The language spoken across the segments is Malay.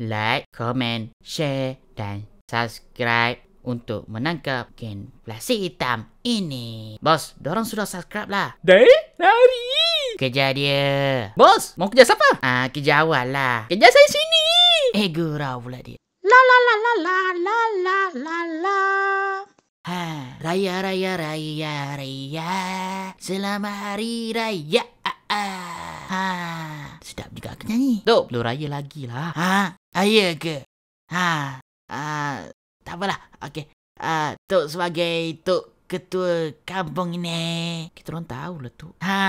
like, komen, share dan subscribe untuk menangkap gen plastik hitam ini. Bos, dorang sudah subscribe lah. Dari? nari. Kerja dia. Bos, mau kerja siapa? Ah, kerja awal lah. Kerja saya sini. Eh, gurau pula dia. La la la la la la la la la. Ha, raya raya raya raya. Selamat hari raya. Ah, ah. Ha, sedap juga aku Tuh, lu raya lagi lah. Ha. Ah, ke? Ha, ah, tak apalah. Okey. Ah, ha, tok sebagai tok ketua kampung ini. Kita orang tahu lah tu. Ha,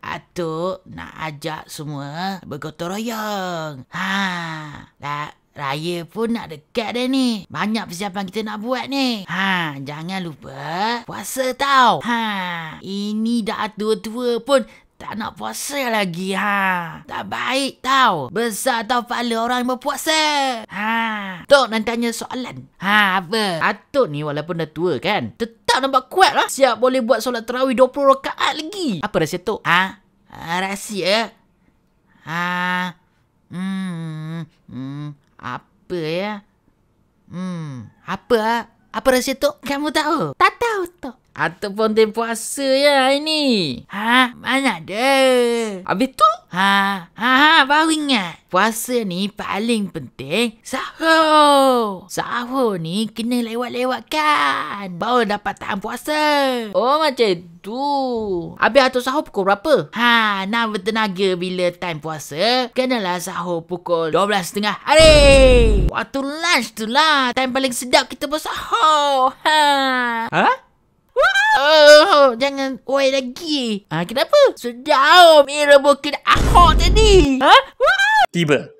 atuk ha, nak ajak semua bergotong royong. Ha, lah raya pun nak dekat dah ni. Banyak persiapan kita nak buat ni. Ha, jangan lupa puasa tau. Ha, ini dah tua-tua pun tak nak puasa lagi ha. Tak baik tau. Besar tau pahala orang yang berpuasa. Ha. Tok nak tanya soalan. Ha apa? Atuk ni walaupun dah tua kan. Tetap nampak kuat lah. Siap boleh buat solat terawih 20 rakaat lagi. Apa rahsia tu? Ha? ha rahsia? Ha? Hmm. Hmm. Apa ya? Hmm. Apa? Ha? Apa rahsia tu? Kamu tahu? Tak tahu tu. Ataupun tempoh puasa ya hari ni. Ha? Mana ada? Habis tu? Ha? Ha? ha baru ingat. Puasa ni paling penting sahur. Sahur ni kena lewat-lewatkan. Baru dapat tahan puasa. Oh macam tu. Habis atur sahur pukul berapa? Ha, nak bertenaga bila time puasa, kenalah sahur pukul 12.30 hari. Waktu lunch tu lah. Time paling sedap kita bersahur. Ha? Ha? Oh, oh jangan oi lagi. Ah, kenapa? Sedap mi rebukin ahok tadi. Ha? Tiba,